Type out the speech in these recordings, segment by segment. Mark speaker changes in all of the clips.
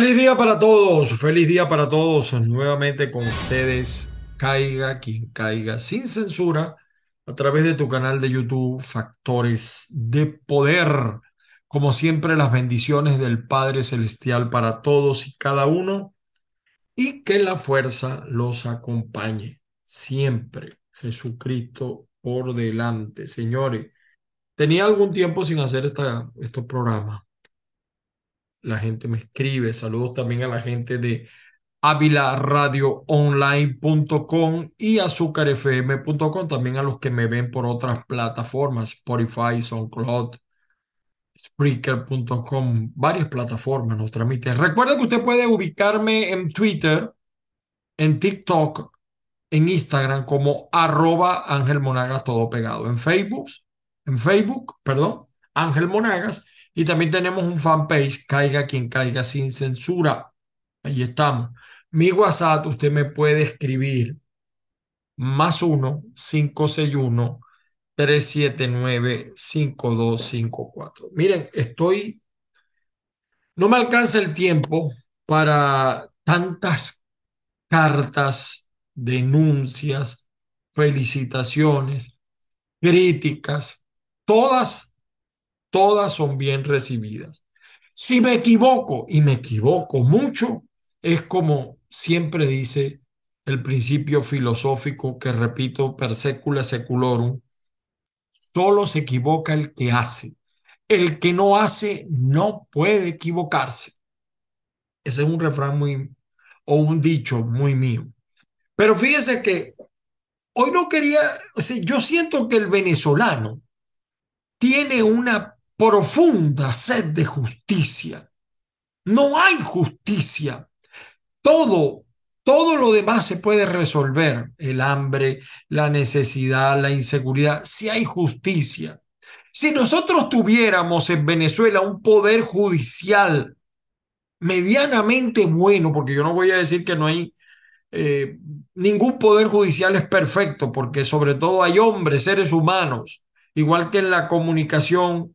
Speaker 1: Feliz día para todos, feliz día para todos. Nuevamente con ustedes, caiga quien caiga, sin censura, a través de tu canal de YouTube, Factores de Poder. Como siempre, las bendiciones del Padre Celestial para todos y cada uno y que la fuerza los acompañe siempre. Jesucristo por delante. Señores, tenía algún tiempo sin hacer esta, estos programas la gente me escribe. Saludos también a la gente de avilaradioonline.com y azúcarfm.com, también a los que me ven por otras plataformas, Spotify, SoundCloud, Spreaker.com, varias plataformas nos transmiten. Recuerda que usted puede ubicarme en Twitter, en TikTok, en Instagram como arroba todo pegado, en Facebook, en Facebook, perdón, Ángel Monagas y también tenemos un fanpage, Caiga quien caiga sin censura. Ahí estamos. Mi WhatsApp, usted me puede escribir más 1 561 379 5254. Miren, estoy. No me alcanza el tiempo para tantas cartas, denuncias, felicitaciones, críticas, todas todas son bien recibidas. Si me equivoco, y me equivoco mucho, es como siempre dice el principio filosófico que repito per secula seculorum, solo se equivoca el que hace. El que no hace no puede equivocarse. Ese es un refrán muy, o un dicho muy mío. Pero fíjese que hoy no quería, yo siento que el venezolano tiene una profunda sed de justicia. No hay justicia. Todo, todo lo demás se puede resolver. El hambre, la necesidad, la inseguridad, si hay justicia. Si nosotros tuviéramos en Venezuela un poder judicial medianamente bueno, porque yo no voy a decir que no hay eh, ningún poder judicial es perfecto, porque sobre todo hay hombres, seres humanos, igual que en la comunicación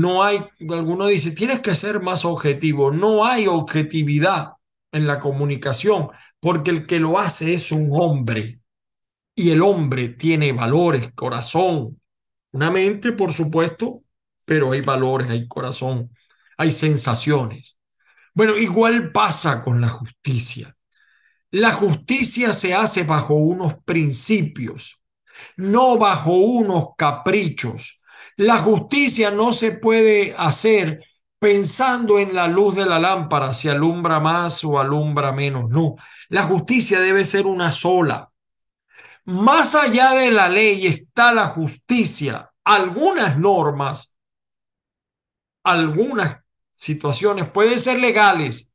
Speaker 1: no hay, alguno dice, tienes que ser más objetivo. No hay objetividad en la comunicación, porque el que lo hace es un hombre. Y el hombre tiene valores, corazón, una mente, por supuesto, pero hay valores, hay corazón, hay sensaciones. Bueno, igual pasa con la justicia. La justicia se hace bajo unos principios, no bajo unos caprichos, la justicia no se puede hacer pensando en la luz de la lámpara, si alumbra más o alumbra menos. No, la justicia debe ser una sola. Más allá de la ley está la justicia. Algunas normas, algunas situaciones pueden ser legales,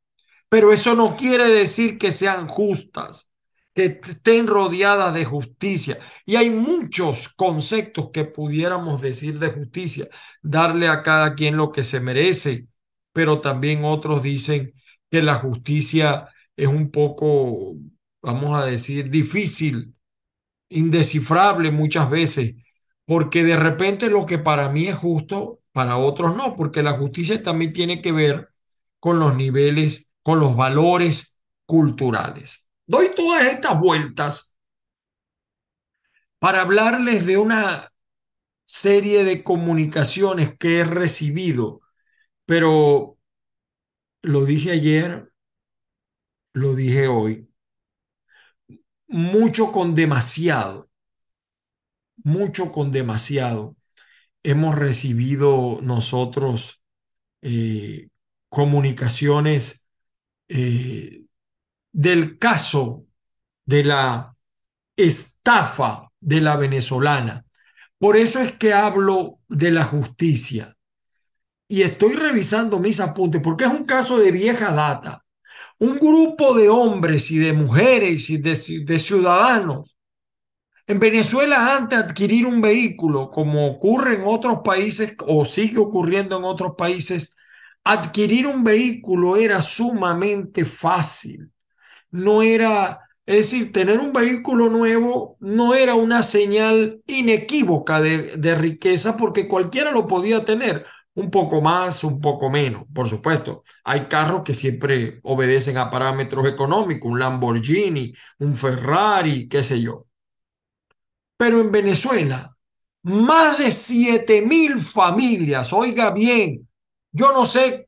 Speaker 1: pero eso no quiere decir que sean justas que estén rodeadas de justicia. Y hay muchos conceptos que pudiéramos decir de justicia, darle a cada quien lo que se merece, pero también otros dicen que la justicia es un poco, vamos a decir, difícil, indescifrable muchas veces, porque de repente lo que para mí es justo, para otros no, porque la justicia también tiene que ver con los niveles, con los valores culturales. Doy todas estas vueltas para hablarles de una serie de comunicaciones que he recibido, pero lo dije ayer, lo dije hoy, mucho con demasiado, mucho con demasiado hemos recibido nosotros eh, comunicaciones eh, del caso de la estafa de la venezolana. Por eso es que hablo de la justicia. Y estoy revisando mis apuntes porque es un caso de vieja data. Un grupo de hombres y de mujeres y de, ciudadanos. En Venezuela antes de adquirir un vehículo, como ocurre en otros países o sigue ocurriendo en otros países, adquirir un vehículo era sumamente fácil no era, es decir, tener un vehículo nuevo no era una señal inequívoca de, riqueza porque cualquiera lo podía tener un poco más, un poco menos, por supuesto. Hay carros que siempre obedecen a parámetros económicos, un Lamborghini, un Ferrari, qué sé yo. Pero en Venezuela, más de 7 mil familias, oiga bien, yo no sé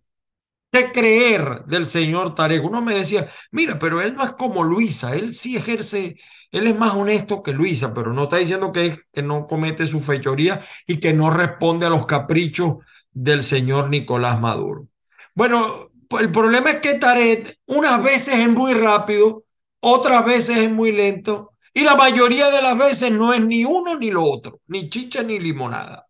Speaker 1: de creer del señor Tarek. Uno me decía, mira, pero él no es como Luisa, él sí ejerce, él es más honesto que Luisa, pero no está diciendo que, que no comete su fechoría y que no responde a los caprichos del señor Nicolás Maduro. Bueno, el problema es que Tarek unas veces es muy rápido, otras veces es muy lento y la mayoría de las veces no es ni uno ni lo otro, ni chicha ni limonada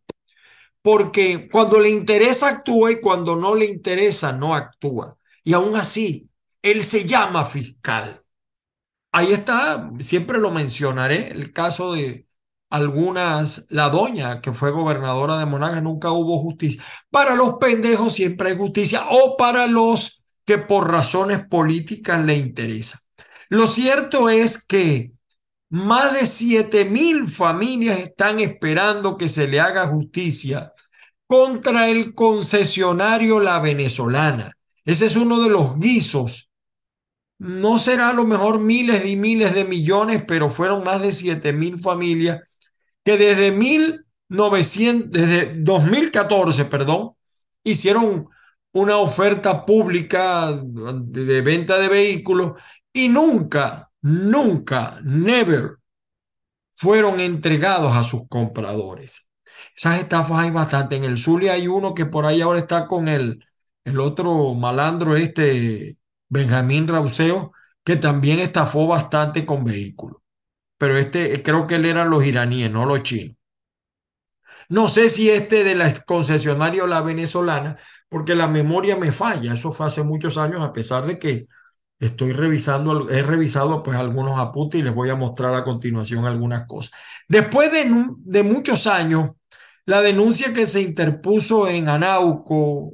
Speaker 1: porque cuando le interesa actúa y cuando no le interesa no actúa. Y aún así, él se llama fiscal. Ahí está, siempre lo mencionaré, el caso de algunas, la doña que fue gobernadora de Monagas, nunca hubo justicia. Para los pendejos siempre hay justicia o para los que por razones políticas le interesa. Lo cierto es que más de 7 mil familias están esperando que se le haga justicia contra el concesionario La Venezolana. Ese es uno de los guisos. No será a lo mejor miles y miles de millones, pero fueron más de 7 mil familias que desde, desde 2014 perdón, hicieron una oferta pública de venta de vehículos y nunca nunca, never fueron entregados a sus compradores. Esas estafas hay bastante. En el Zulia hay uno que por ahí ahora está con el, el otro malandro, este Benjamín Rauseo, que también estafó bastante con vehículos. Pero este, creo que él eran los iraníes, no los chinos. No sé si este de la concesionaria o la venezolana, porque la memoria me falla. Eso fue hace muchos años, a pesar de que Estoy revisando, he revisado pues algunos apuntes y les voy a mostrar a continuación algunas cosas. Después de, muchos años, la denuncia que se interpuso en Anauco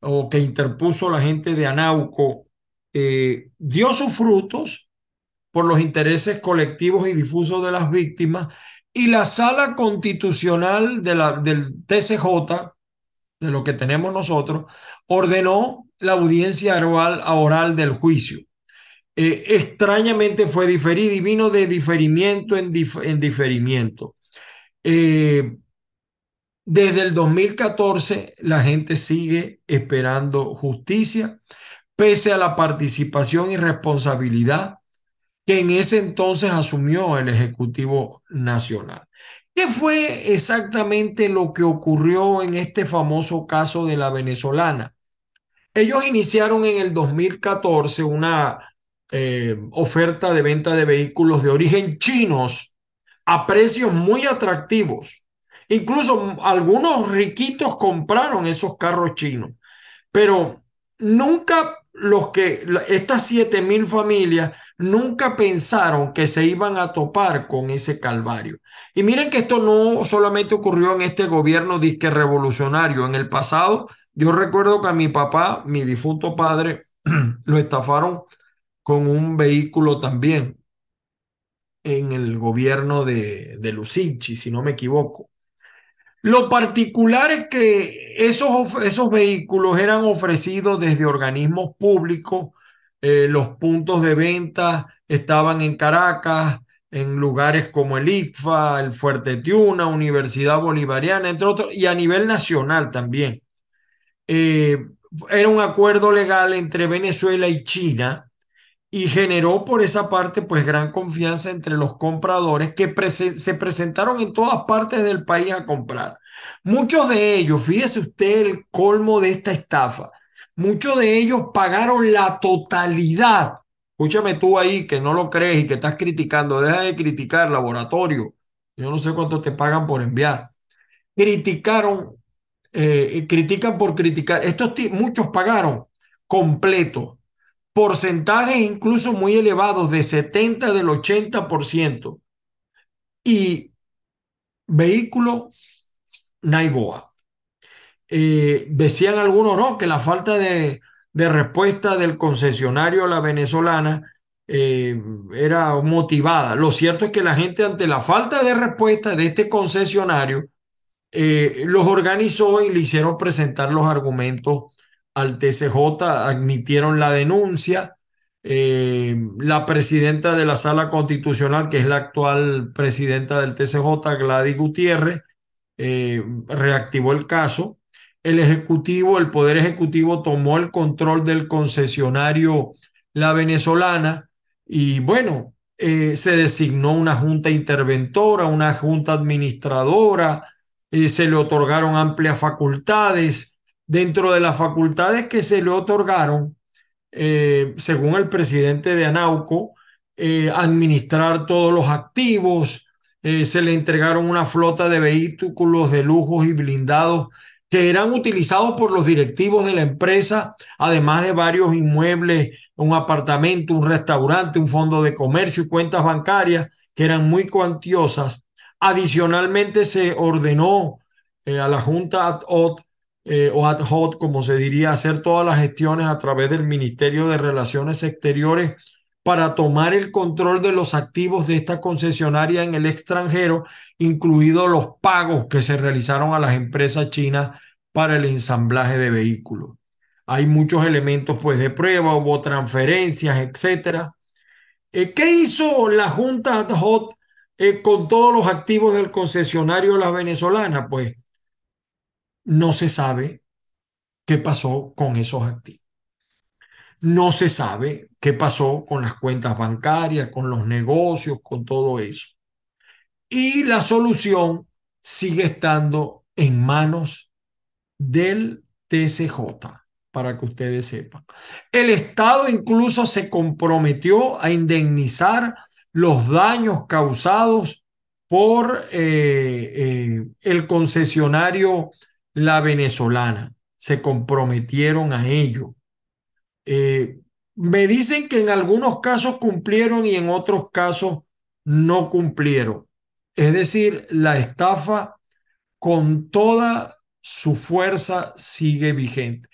Speaker 1: o que interpuso la gente de Anauco eh, dio sus frutos por los intereses colectivos y difusos de las víctimas y la sala constitucional del TCJ de lo que tenemos nosotros, ordenó la audiencia oral, oral del juicio. Eh, extrañamente fue diferido y vino de diferimiento en, diferimiento. Eh, desde el 2014 la gente sigue esperando justicia, pese a la participación y responsabilidad que en ese entonces asumió el Ejecutivo Nacional. ¿Qué fue exactamente lo que ocurrió en este famoso caso de la venezolana? Ellos iniciaron en el 2014 una eh, oferta de venta de vehículos de origen chinos a precios muy atractivos. Incluso algunos riquitos compraron esos carros chinos, pero nunca los que estas 7000 familias nunca pensaron que se iban a topar con ese calvario. Y miren que esto no solamente ocurrió en este gobierno disque revolucionario, en el pasado yo recuerdo que a mi papá, mi difunto padre, lo estafaron con un vehículo también en el gobierno de, de Lucinchi, si no me equivoco. Lo particular es que esos, esos vehículos eran ofrecidos desde organismos públicos, eh, los puntos de venta estaban en Caracas, en lugares como el IFA, el Fuerte Tiuna, Universidad Bolivariana, entre otros, y a nivel nacional también. Eh, era un acuerdo legal entre Venezuela y China y generó por esa parte pues gran confianza entre los compradores que se presentaron en todas partes del país a comprar. Muchos de ellos, fíjese usted el colmo de esta estafa, muchos de ellos pagaron la totalidad. Escúchame tú ahí que no lo crees y que estás criticando, deja de criticar, laboratorio. Yo no sé cuánto te pagan por enviar. Criticaron, eh, critican por criticar. Estos muchos pagaron completo porcentajes incluso muy elevados de 70 del 80% y vehículo Naiboa. Eh, decían algunos, no, que la falta de, respuesta del concesionario a la venezolana eh, era motivada. Lo cierto es que la gente ante la falta de respuesta de este concesionario eh, los organizó y le hicieron presentar los argumentos al TCJ admitieron la denuncia. Eh, la presidenta de la sala constitucional, que es la actual presidenta del TCJ, Gladys Gutiérrez, eh, reactivó el caso. El Ejecutivo, el Poder Ejecutivo tomó el control del concesionario La Venezolana y bueno, eh, se designó una junta interventora, una junta administradora, se le otorgaron amplias facultades dentro de las facultades que se le otorgaron, eh, según el presidente de Anauco, eh, administrar todos los activos, eh, se le entregaron una flota de vehículos de lujos y blindados que eran utilizados por los directivos de la empresa, además de varios inmuebles, un apartamento, un restaurante, un fondo de comercio y cuentas bancarias que eran muy cuantiosas. Adicionalmente se ordenó a la Junta eh, o ad hoc, como se diría, hacer todas las gestiones a través del Ministerio de Relaciones Exteriores para tomar el control de los activos de esta concesionaria en el extranjero, incluidos los pagos que se realizaron a las empresas chinas para el ensamblaje de vehículos. Hay muchos elementos pues de prueba, hubo transferencias, etcétera. Eh, ¿Qué hizo la Junta ad hoc eh, con todos los activos del concesionario La Venezolana? Pues no se sabe qué pasó con esos activos. No se sabe qué pasó con las cuentas bancarias, con los negocios, con todo eso. Y la solución sigue estando en manos del TCJ, para que ustedes sepan. El Estado incluso se comprometió a indemnizar los daños causados por eh, eh, el concesionario la venezolana. Se comprometieron a ello. Eh, me dicen que en algunos casos cumplieron y en otros casos no cumplieron. Es decir, la estafa con toda su fuerza sigue vigente.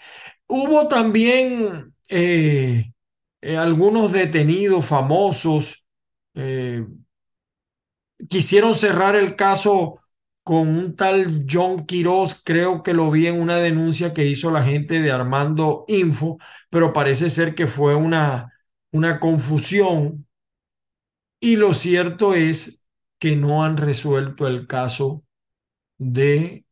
Speaker 1: Hubo también eh, eh, algunos detenidos famosos. quisieron cerrar el caso con un tal John Quiroz, creo que lo vi en una denuncia que hizo la gente de Armando Info, pero parece ser que fue una, una confusión. Y lo cierto es que no han resuelto el caso de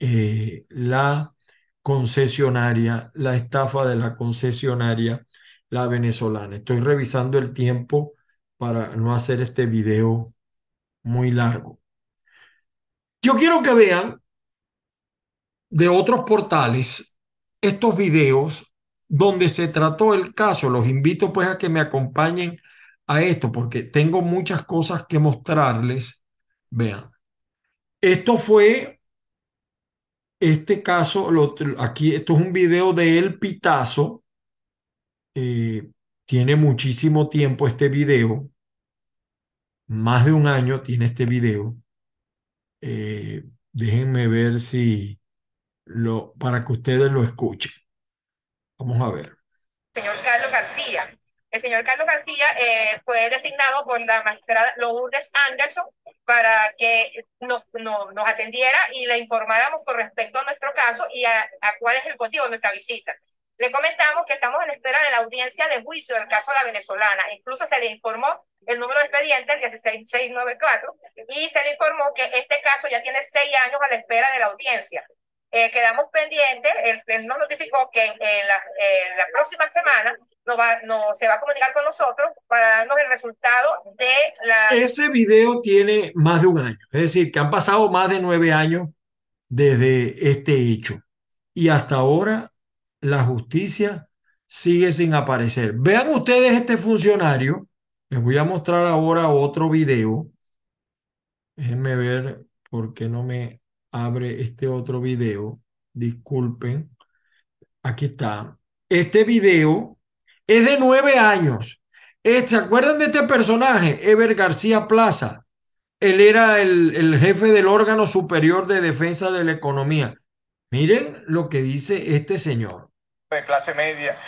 Speaker 1: eh, la concesionaria, la estafa de la concesionaria, la venezolana. Estoy revisando el tiempo para no hacer este video muy largo. Yo quiero que vean de otros portales estos videos donde se trató el caso. Los invito pues a que me acompañen a esto porque tengo muchas cosas que mostrarles. Vean, esto fue, este caso, aquí, esto es un video de El Pitazo. Eh, tiene muchísimo tiempo este video, más de un año tiene este video. Eh, déjenme ver si lo, para que ustedes lo escuchen. Vamos a ver. Señor
Speaker 2: Carlos García. El señor Carlos García eh, fue designado por la magistrada Lourdes Anderson
Speaker 1: para que nos, nos atendiera y le informáramos con respecto a nuestro caso y a, a cuál es el motivo de nuestra visita. Le comentamos que estamos en espera de la audiencia de juicio del caso de la venezolana. Incluso se le informó el número de expediente, el 16694, y se le informó que este caso ya tiene seis años a la espera de la audiencia. Eh, quedamos pendientes, él, nos notificó que en la, eh, la próxima semana nos va,
Speaker 2: no se va a comunicar con nosotros para darnos el resultado de la... Ese
Speaker 1: video tiene más de un año, es decir, que han pasado más de nueve años desde este hecho. Y hasta ahora la justicia sigue sin aparecer. Vean ustedes este funcionario. Les voy a mostrar ahora otro video. Déjenme ver por qué no me abre este otro video. Disculpen. Aquí está. Este video es de nueve años. Eh, ¿Se acuerdan de este personaje? Ever García Plaza. Él era el, el jefe del órgano superior de defensa de la economía. Miren lo que dice este señor
Speaker 2: de clase media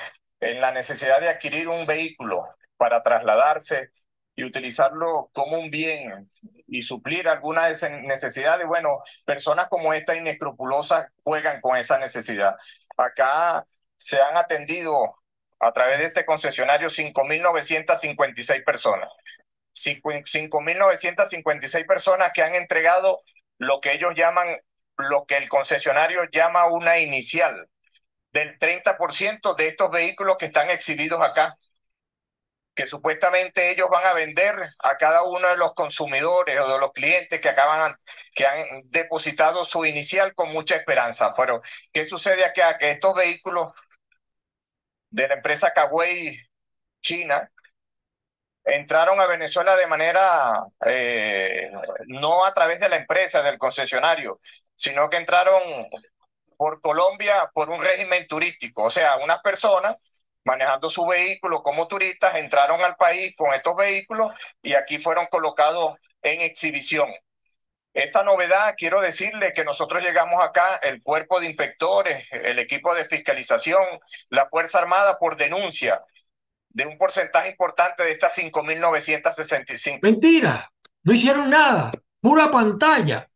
Speaker 2: en la necesidad de adquirir un vehículo para trasladarse y utilizarlo como un bien y suplir algunas necesidades. Bueno, personas como esta inescrupulosa juegan con esa necesidad. Acá se han atendido a través de este concesionario 5.956 personas. 5.956 personas que han entregado lo que ellos llaman, lo que el concesionario llama una inicial, del 30% de estos vehículos que están exhibidos acá, que supuestamente ellos van a vender a cada uno de los consumidores o de los clientes que acaban que han depositado su inicial con mucha esperanza. Pero ¿qué sucede acá? Que estos vehículos de la empresa Kawei China entraron a Venezuela de manera eh, no a través de la empresa, del concesionario, sino que entraron por Colombia por un régimen turístico. O sea, unas personas manejando su vehículo como turistas entraron al país con estos vehículos y aquí fueron colocados en exhibición. Esta novedad, quiero decirle que nosotros llegamos acá, el cuerpo de inspectores, el equipo de fiscalización, la Fuerza Armada por denuncia de un porcentaje importante de estas 5.965.
Speaker 1: Mentira, no hicieron nada, pura pantalla,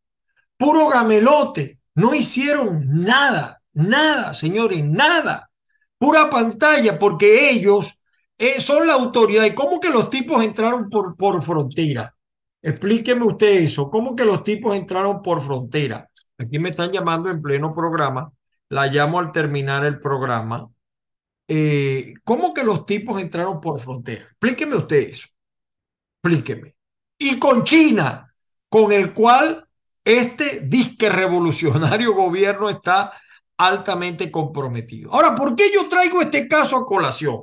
Speaker 1: puro gamelote, no hicieron nada, nada, señores, nada. Pura pantalla, porque ellos eh, son la autoridad. ¿Y cómo que los tipos entraron por, por frontera? Explíqueme usted eso. ¿Cómo que los tipos entraron por frontera? Aquí me están llamando en pleno programa. La llamo al terminar el programa. Eh, ¿Cómo que los tipos entraron por frontera? Explíqueme usted eso. Explíqueme. Y con China, con el cual este disque revolucionario gobierno está altamente comprometido. Ahora, ¿por qué yo traigo este caso a colación?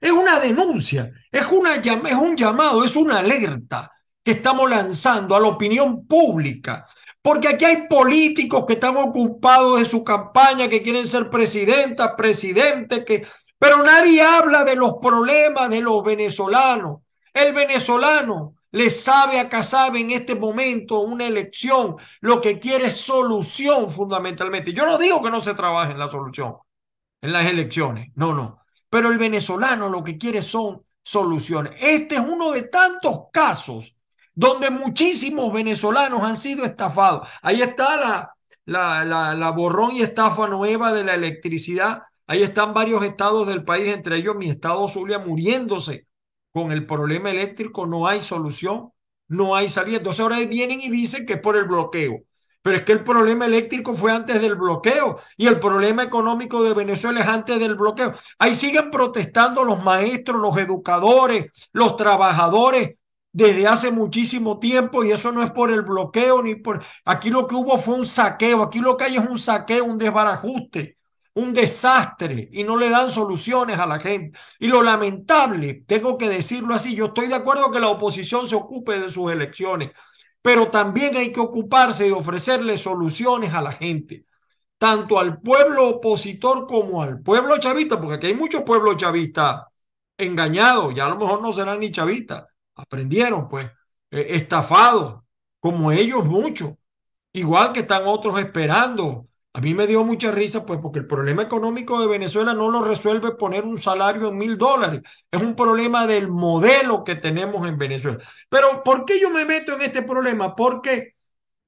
Speaker 1: Es una denuncia, es, una, es un llamado, es una alerta que estamos lanzando a la opinión pública, porque aquí hay políticos que están ocupados de su campaña, que quieren ser presidenta, presidente, que... pero nadie habla de los problemas de los venezolanos. El venezolano le sabe a Casabe en este momento una elección, lo que quiere es solución fundamentalmente. Yo no digo que no se trabaje en la solución, en las elecciones, no, no. Pero el venezolano lo que quiere son soluciones. Este es uno de tantos casos donde muchísimos venezolanos han sido estafados. Ahí está la, la, la, la borrón y estafa nueva de la electricidad. Ahí están varios estados del país, entre ellos mi estado Zulia, muriéndose con el problema eléctrico no hay solución, no hay salida. Entonces ahora vienen y dicen que es por el bloqueo. Pero es que el problema eléctrico fue antes del bloqueo y el problema económico de Venezuela es antes del bloqueo. Ahí siguen protestando los maestros, los educadores, los trabajadores desde hace muchísimo tiempo y eso no es por el bloqueo ni por... Aquí lo que hubo fue un saqueo, aquí lo que hay es un saqueo, un desbarajuste un desastre y no le dan soluciones a la gente. Y lo lamentable, tengo que decirlo así, yo estoy de acuerdo que la oposición se ocupe de sus elecciones, pero también hay que ocuparse y ofrecerle soluciones a la gente, tanto al pueblo opositor como al pueblo chavista, porque hay muchos pueblos chavistas engañados, ya a lo mejor no serán ni chavistas, aprendieron pues, eh, estafados, como ellos muchos, igual que están otros esperando a mí me dio mucha risa, pues, porque el problema económico de Venezuela no lo resuelve poner un salario en mil dólares. Es un problema del modelo que tenemos en Venezuela. Pero, ¿por qué yo me meto en este problema? Porque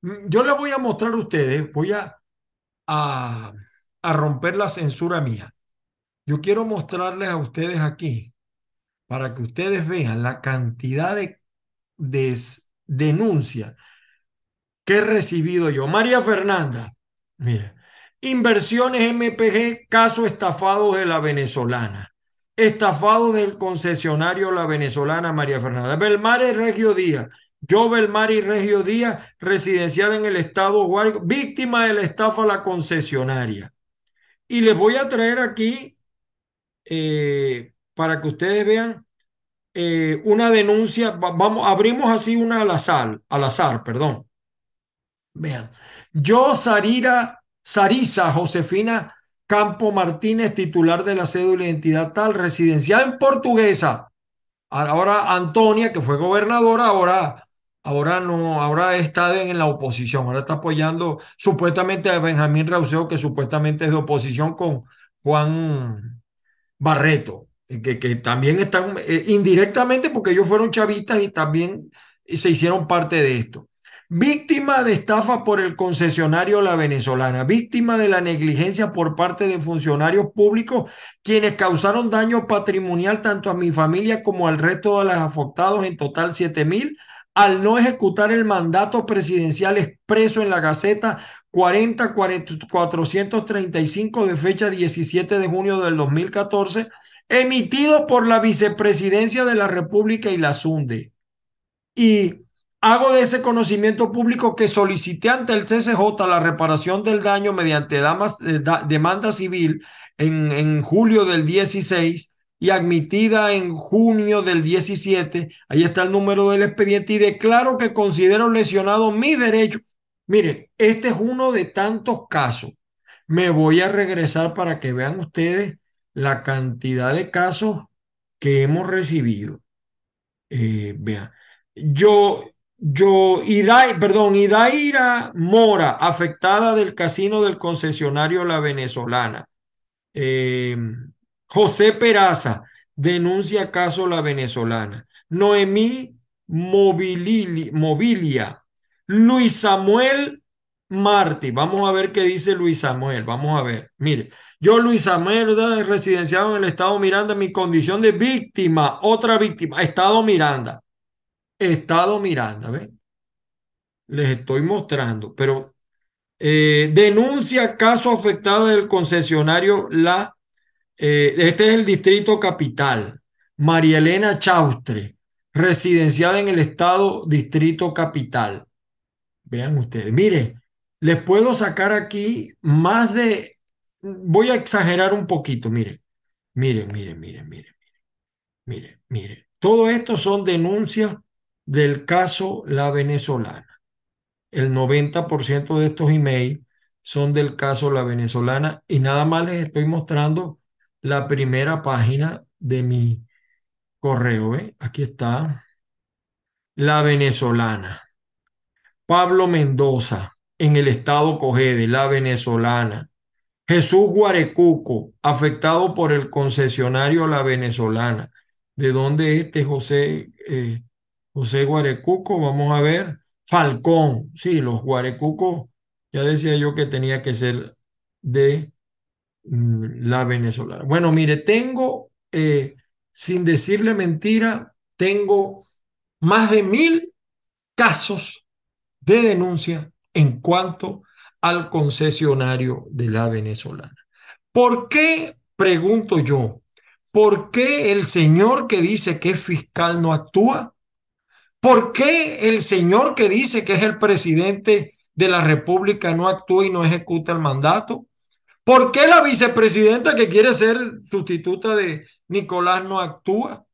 Speaker 1: mm, yo les voy a mostrar a ustedes, voy a, a, romper la censura mía. Yo quiero mostrarles a ustedes aquí, para que ustedes vean la cantidad de, de denuncias que he recibido yo. María Fernanda, mire. Inversiones MPG, caso estafado de la venezolana. estafado del concesionario La Venezolana María Fernanda. Belmar y Regio Díaz. Yo, Belmar y Regio Díaz, residenciada en el estado Guárico víctima de la estafa la concesionaria. Y les voy a traer aquí, eh, para que ustedes vean, eh, una denuncia. Vamos, abrimos así una al azar, al azar, perdón. Vean. Yo, Sarira Sarisa Josefina Campo Martínez, titular de la cédula de identidad tal, residencial en Portuguesa. Ahora Antonia, que fue gobernadora, ahora, ahora no, ahora está en la oposición, ahora está apoyando supuestamente a Benjamín Rauseo, que supuestamente es de oposición con Juan Barreto, que, que también están eh, indirectamente porque ellos fueron chavistas y también se hicieron parte de esto. Víctima de estafa por el concesionario La Venezolana, víctima de la negligencia por parte de funcionarios públicos, quienes causaron daño patrimonial tanto a mi familia como al resto de los afectados, en total 7 mil, al no ejecutar el mandato presidencial expreso en la Gaceta 40435 de fecha 17 de junio del 2014, emitido por la Vicepresidencia de la República y la SUNDE. Y Hago de ese conocimiento público que solicité ante el CCJ la reparación del daño mediante eh, demanda civil en, julio del 16 y admitida en junio del 17. Ahí está el número del expediente y declaro que considero lesionado mi derecho. Miren, este es uno de tantos casos. Me voy a regresar para que vean ustedes la cantidad de casos que hemos recibido. Eh, vean, yo yo, Idai, perdón, Idaira Mora, afectada del casino del concesionario La Venezolana. Em, José Peraza, denuncia caso La Venezolana. Noemí Mobilia, Luis Samuel Martí. Vamos a ver qué dice Luis Samuel. Vamos a ver. Mire, yo Luis Samuel, residenciado en el estado Miranda, mi condición de víctima, otra víctima, estado Miranda estado Miranda, ¿ven? Les estoy mostrando, pero eh, denuncia caso afectado del concesionario La, eh, este es el distrito capital, María Elena Chaustre, residenciada en el estado distrito capital. Vean ustedes, mire, les puedo sacar aquí más de, voy a exagerar un poquito, mire, mire, mire, mire, mire, mire, mire, mire. Todo esto son denuncias del caso La Venezolana. El 90% de estos emails son del caso La Venezolana y nada más les estoy mostrando la primera página de mi correo. Aquí está. La Venezolana. Pablo Mendoza, en el estado Cogede, La Venezolana. Jesús Guarecuco, afectado por el concesionario La Venezolana, de dónde este José eh, José Guarecuco, vamos a ver, Falcón, sí, los Guarecucos, ya decía yo que tenía que ser de mm, la venezolana. Bueno, mire, tengo, eh, sin decirle mentira, tengo más de mil casos de denuncia en cuanto al concesionario de la venezolana. ¿Por qué, pregunto yo, por qué el señor que dice que es fiscal no actúa? ¿Por qué el señor que dice que es el presidente de la República no actúa y no ejecuta el mandato? ¿Por qué la vicepresidenta que quiere ser sustituta de Nicolás no actúa?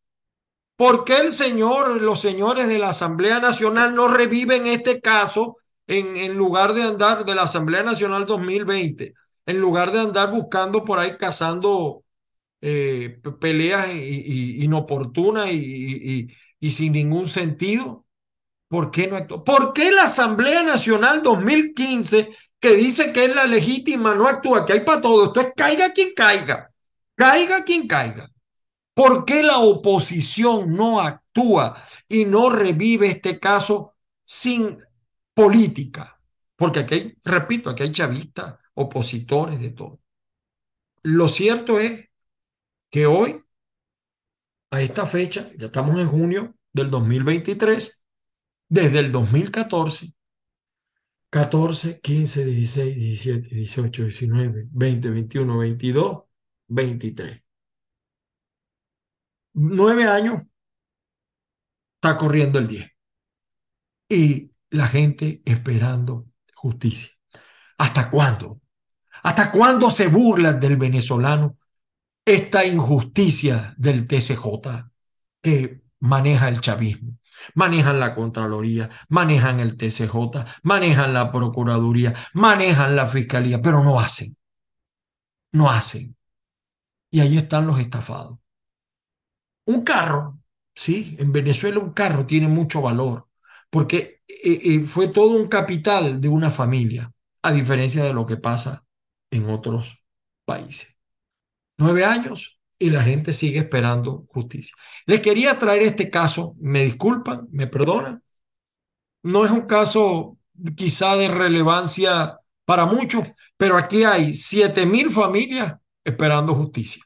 Speaker 1: ¿Por qué el señor, los señores de la Asamblea Nacional no reviven este caso en, lugar de andar de la Asamblea Nacional 2020? En lugar de andar buscando por ahí, cazando eh, peleas inoportunas y, y sin ningún sentido. ¿Por qué no actúa? ¿Por qué la Asamblea Nacional 2015, que dice que es la legítima, no actúa? Que hay para todo. Esto es caiga quien caiga. Caiga quien caiga. ¿Por qué la oposición no actúa y no revive este caso sin política? Porque aquí, repito, aquí hay chavistas, opositores de todo. Lo cierto es que hoy a esta fecha, ya estamos en junio del 2023, desde el 2014, 14, 15, 16, 17, 18, 19, 20, 21, 22, 23. Nueve años está corriendo el 10. Y la gente esperando justicia. ¿Hasta cuándo? ¿Hasta cuándo se burlan del venezolano esta injusticia del TCJ que maneja el chavismo. Manejan la Contraloría, manejan el TCJ, manejan la Procuraduría, manejan la Fiscalía, pero no hacen. No hacen. Y ahí están los estafados. Un carro, sí, en Venezuela un carro tiene mucho valor, porque eh, eh, fue todo un capital de una familia, a diferencia de lo que pasa en otros países. Nueve años y la gente sigue esperando justicia. Les quería traer este caso, me disculpan, me perdonan. No es un caso quizá de relevancia para muchos, pero aquí hay siete mil familias esperando justicia.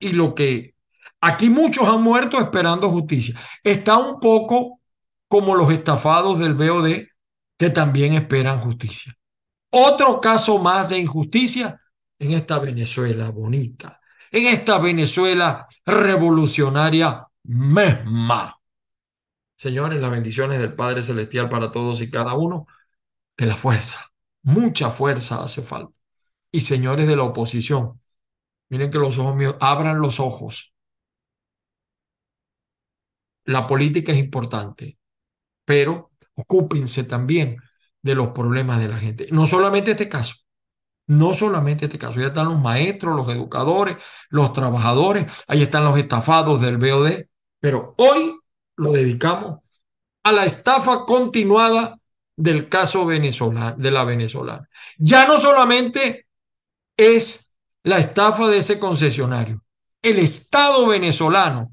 Speaker 1: Y lo que aquí muchos han muerto esperando justicia. Está un poco como los estafados del BOD que también esperan justicia. Otro caso más de injusticia en esta Venezuela bonita, en esta Venezuela revolucionaria misma. Señores, las bendiciones del Padre Celestial para todos y cada uno, de la fuerza, mucha fuerza hace falta. Y señores de la oposición, miren que los ojos míos, abran los ojos. La política es importante, pero ocúpense también de los problemas de la gente. No solamente este caso, no solamente este caso, ya están los maestros, los educadores, los trabajadores, ahí están los estafados del BOD, pero hoy lo dedicamos a la estafa continuada del caso venezolano, de la venezolana. Ya no solamente es la estafa de ese concesionario, el Estado venezolano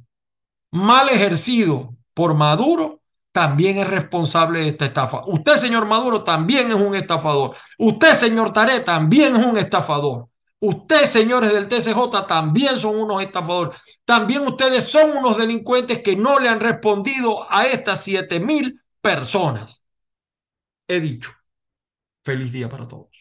Speaker 1: mal ejercido por Maduro también es responsable de esta estafa. Usted, señor Maduro, también es un estafador. Usted, señor Taré, también es un estafador. Usted, señores del TCJ, también son unos estafadores. También ustedes son unos delincuentes que no le han respondido a estas 7000 mil personas. He dicho. Feliz día para todos.